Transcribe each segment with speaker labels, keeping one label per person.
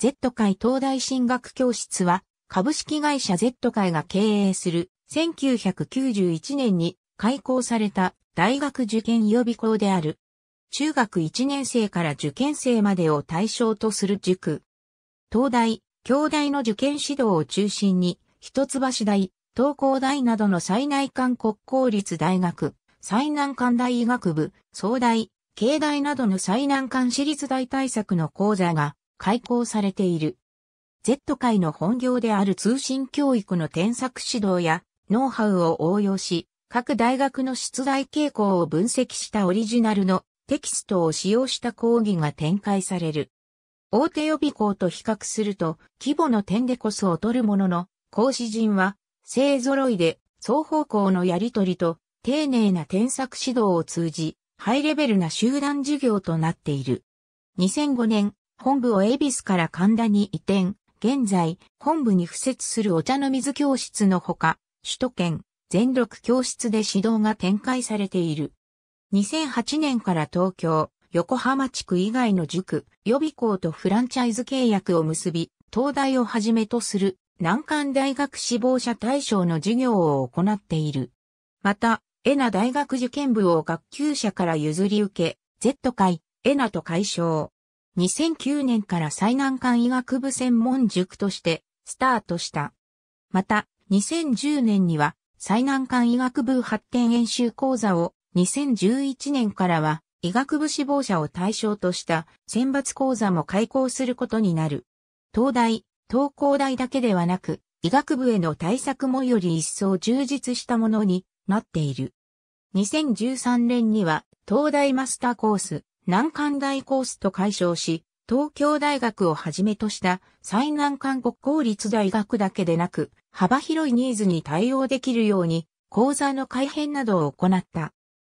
Speaker 1: Z 会東大進学教室は、株式会社 Z 会が経営する、1991年に開校された大学受験予備校である。中学1年生から受験生までを対象とする塾。東大、京大の受験指導を中心に、一橋大、東工大などの最内間国公立大学、最難関大医学部、総大、経大などの最難関私立大対策の講座が開講されている。Z 界の本業である通信教育の添削指導やノウハウを応用し、各大学の出題傾向を分析したオリジナルのテキストを使用した講義が展開される。大手予備校と比較すると、規模の点でこそ劣るものの、講師陣は、性揃いで、双方向のやりとりと、丁寧な添削指導を通じ、ハイレベルな集団授業となっている。2005年、本部を恵比寿から神田に移転、現在、本部に付設するお茶の水教室のほか、首都圏、全力教室で指導が展開されている。2008年から東京、横浜地区以外の塾、予備校とフランチャイズ契約を結び、東大をはじめとする難関大学志望者対象の授業を行っている。また、エナ大学受験部を学級者から譲り受け、Z 会、エナと解消。2009年から最難関医学部専門塾としてスタートした。また、2010年には最難関医学部発展演習講座を2011年からは医学部志望者を対象とした選抜講座も開講することになる。東大、東工大だけではなく、医学部への対策もより一層充実したものになっている。2013年には東大マスターコース、南関大コースと解消し、東京大学をはじめとした最南関国公立大学だけでなく、幅広いニーズに対応できるように、講座の改編などを行った。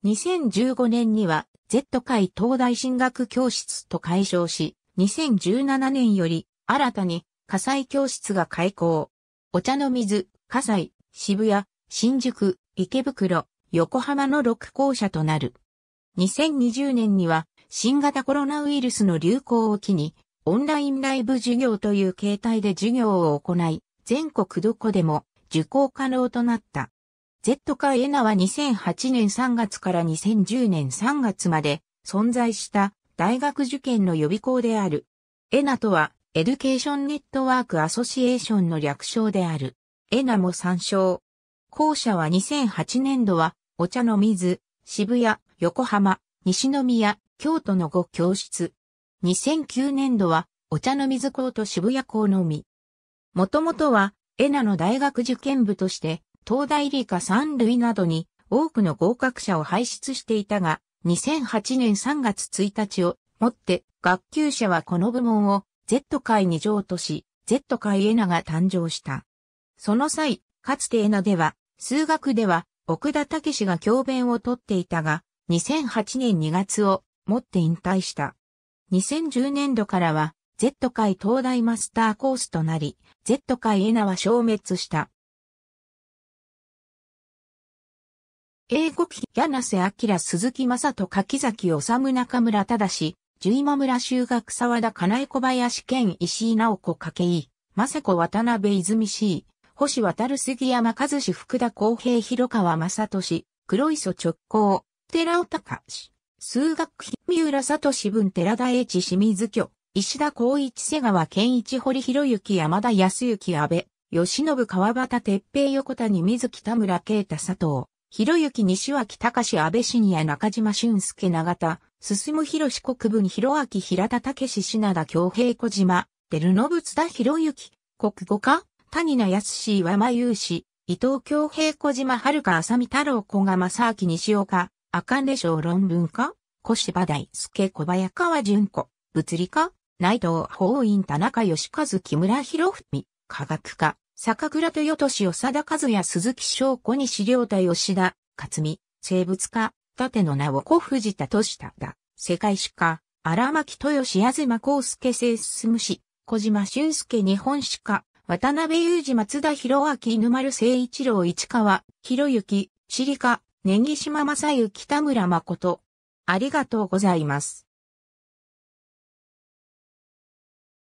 Speaker 1: 2015年には、Z 界東大進学教室と解消し、2017年より、新たに、火災教室が開校。お茶の水、火災、渋谷、新宿、池袋、横浜の6校舎となる。2020年には、新型コロナウイルスの流行を機に、オンラインライブ授業という形態で授業を行い、全国どこでも受講可能となった。Z 化エナは2008年3月から2010年3月まで存在した大学受験の予備校である。エナとは、エデュケーションネットワークアソシエーションの略称である。エナも参照。校舎は2008年度は、お茶の水、渋谷、横浜、西宮、京都の5教室。2009年度は、お茶の水校と渋谷校のみ。もともとは、エナの大学受験部として、東大理科三類などに多くの合格者を輩出していたが、2008年3月1日をもって学級者はこの部門を Z 界に譲渡し、Z 界エナが誕生した。その際、かつてエナでは、数学では、奥田武が教鞭をとっていたが、2008年2月をもって引退した。2010年度からは Z 界東大マスターコースとなり、Z 界エナは消滅した。英語機柳瀬明鈴木正人柿崎治中村正、十今村修学沢田金井小林健石井直子掛井、正子渡辺泉 C、星渡る杉山和志福田公平広川正俊、黒磯直行、寺尾隆数学費三浦聡文寺田栄清水居、石田光一瀬川健一堀博之山田康之安倍、吉信川端鉄平横谷水木田村啓太佐藤、博之西脇隆安倍晋也中島俊介長田、進む広志国分広明平田武史品田京平小島、照信津田博之、国語科、谷名康岩間雄志、伊藤京平小島遥浅見太郎古賀正明西岡、あかょ賞論文か？小芝大輔小早川淳子、物理か？内藤法院田中義和木村博文、科学か？坂倉豊俊長田和也鈴木翔子西良太吉田、勝美、生物盾の名を小藤田俊田だ、世界史か？荒牧豊志東康介聖進氏、小島俊介日本史か？渡辺裕二松田博明犬丸誠一郎市川、博之、シリカ、ネギ島正幸田村誠。ありがとうございます。